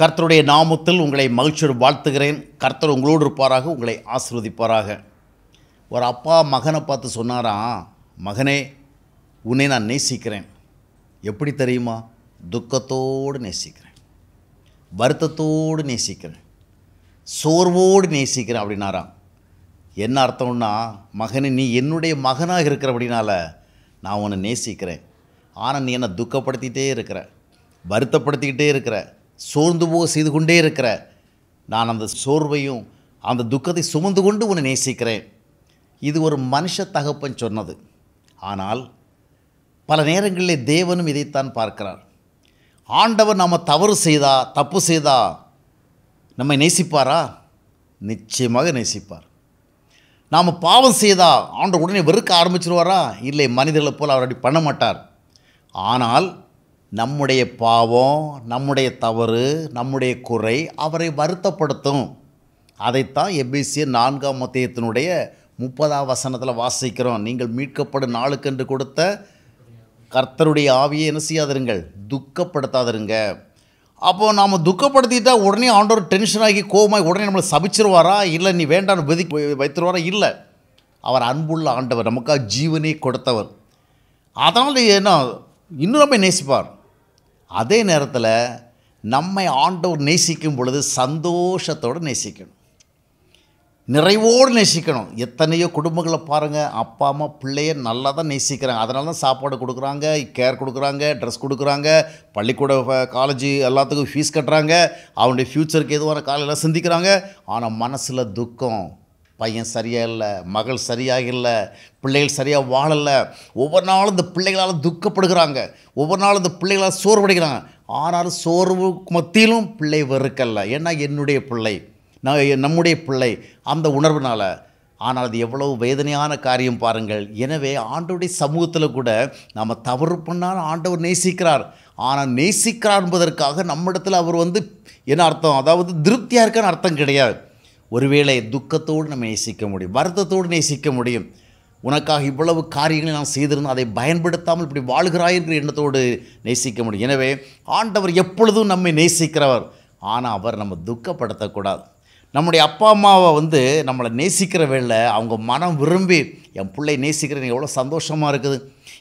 கர்த்தருடைய நாமத்தில் உங்களை மகிழ்ச்சியோடு வாழ்த்துகிறேன் கர்த்தர் உங்களோடு இருப்பாராக உங்களை ஆசிர்வதிப்பாராக ஒரு அப்பா மகனை பார்த்து சொன்னாரா மகனே உன்னை நான் நேசிக்கிறேன் எப்படி தெரியுமா துக்கத்தோடு நேசிக்கிறேன் வருத்தத்தோடு நேசிக்கிறேன் சோர்வோடு நேசிக்கிறேன் அப்படின்னாராம் என்ன அர்த்தம்னா மகனே நீ என்னுடைய மகனாக இருக்கிற அப்படின்னால நான் உன்னை நேசிக்கிறேன் ஆனால் நீ என்னை துக்கப்படுத்திகிட்டே இருக்கிற வருத்தப்படுத்திக்கிட்டே இருக்கிற சோர்ந்து போக செய்து கொண்டே இருக்கிற நான் அந்த சோர்வையும் அந்த துக்கத்தை சுமந்து கொண்டு உன்னை நேசிக்கிறேன் இது ஒரு மனுஷ தகப்பன் சொன்னது ஆனால் பல நேரங்களிலே தேவனும் இதைத்தான் பார்க்கிறார் ஆண்டவர் நாம் தவறு செய்தா தப்பு செய்தா நம்மை நேசிப்பாரா நிச்சயமாக நேசிப்பார் நாம் பாவம் செய்தா ஆண்டவர் உடனே வெறுக்க ஆரம்பிச்சிருவாரா இல்லை மனிதர்களை போல் அவர் அப்படி பண்ண மாட்டார் ஆனால் நம்முடைய பாவம் நம்முடைய தவறு நம்முடைய குறை அவரை வருத்தப்படுத்தும் அதைத்தான் எபிசி நான்காம் மத்தியத்தினுடைய முப்பதாம் வசனத்தில் வாசிக்கிறோம் நீங்கள் மீட்கப்படும் நாளுக்கென்று கொடுத்த கர்த்தருடைய ஆவியை என்ன செய்யாதிருங்கள் துக்கப்படுத்தாதிருங்க அப்போது நாம் துக்கப்படுத்திட்டால் உடனே ஆண்டவர் டென்ஷன் ஆகி கோமாய் உடனே நம்மளை சபிச்சிருவாரா இல்லை நீ வேண்டாம் விதி வைத்துருவாரா இல்லை அவர் அன்புள்ள ஆண்டவர் நமக்காக ஜீவனை கொடுத்தவர் அதனால் என்ன இன்னும் ரொம்ப நேசிப்பார் அதே நேரத்தில் நம்மை ஆண்டவர் நேசிக்கும் பொழுது சந்தோஷத்தோடு நேசிக்கணும் நிறைவோடு நேசிக்கணும் எத்தனையோ குடும்பங்களை பாருங்கள் அப்பா அம்மா பிள்ளைய நல்லா தான் நேசிக்கிறாங்க அதனால தான் சாப்பாடு கொடுக்குறாங்க கேர் கொடுக்குறாங்க ட்ரெஸ் கொடுக்குறாங்க பள்ளிக்கூட காலேஜ் எல்லாத்துக்கும் ஃபீஸ் கட்டுறாங்க அவனுடைய ஃப்யூச்சருக்கு எதுவான காலையில் சிந்திக்கிறாங்க ஆனால் மனசில் துக்கம் பையன் சரியாக இல்லை மகள் சரியாக இல்லை பிள்ளைகள் சரியாக வாழலை ஒவ்வொரு நாளும் இந்த பிள்ளைகளால் துக்கப்படுகிறாங்க ஒவ்வொரு நாளும் இந்த பிள்ளைகளால் சோர்வடைகிறாங்க ஆனாலும் சோர்வு மத்தியிலும் பிள்ளை வெறுக்கல்ல ஏன்னா என்னுடைய பிள்ளை நான் நம்முடைய பிள்ளை அந்த உணர்வுனால் ஆனால் அது எவ்வளவு வேதனையான காரியம் பாருங்கள் எனவே ஆண்டோடைய சமூகத்தில் கூட நம்ம தவறு பண்ணால் ஆண்டவர் நேசிக்கிறார் ஆனால் நேசிக்கிறார் என்பதற்காக நம்மிடத்தில் அவர் வந்து என்ன அர்த்தம் அதாவது திருப்தியாக இருக்கான்னு அர்த்தம் கிடையாது ஒருவேளை துக்கத்தோடு நம்ம நேசிக்க முடியும் வருத்தத்தோடு நேசிக்க முடியும் உனக்காக இவ்வளவு காரியங்களை நான் செய்திருந்தோம் அதை பயன்படுத்தாமல் இப்படி வாழ்கிறாய் என்ற எண்ணத்தோடு நேசிக்க முடியும் எனவே ஆண்டவர் எப்பொழுதும் நம்மை நேசிக்கிறவர் ஆனால் அவர் நம்ம துக்கப்படுத்தக்கூடாது நம்முடைய அப்பா அம்மாவை வந்து நம்மளை நேசிக்கிற வேலை அவங்க மனம் விரும்பி என் பிள்ளை நேசிக்கிற எனக்கு எவ்வளோ சந்தோஷமாக இருக்குது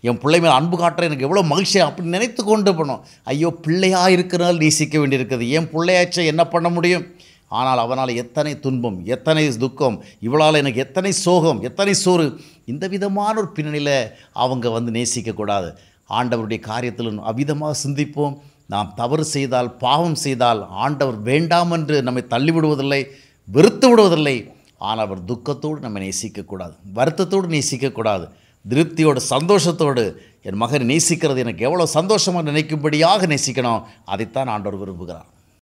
என் பிள்ளை மேலே அன்பு காட்டுற எனக்கு எவ்வளோ மகிழ்ச்சி அப்படின்னு நினைத்து கொண்டு போனோம் ஐயோ பிள்ளையாக இருக்கிறனால நேசிக்க வேண்டியிருக்குது என் பிள்ளையாச்சும் என்ன பண்ண முடியும் ஆனால் அவனால் எத்தனை துன்பம் எத்தனை துக்கம் இவளால் எனக்கு எத்தனை சோகம் எத்தனை சோறு இந்த விதமான ஒரு பின்னணியில் அவங்க வந்து நேசிக்கக்கூடாது ஆண்டவருடைய காரியத்தில் அவ்விதமாக சிந்திப்போம் நாம் தவறு செய்தால் பாவம் செய்தால் ஆண்டவர் வேண்டாம் என்று நம்மை தள்ளிவிடுவதில்லை வெறுத்து விடுவதில்லை ஆனால் அவர் துக்கத்தோடு நம்ம நேசிக்கக்கூடாது வருத்தத்தோடு நேசிக்கக்கூடாது திருப்தியோடு சந்தோஷத்தோடு என் மகன் நேசிக்கிறது எனக்கு எவ்வளோ சந்தோஷமாக நினைக்கும்படியாக நேசிக்கணும் அதைத்தான் ஆண்டவர் விரும்புகிறார்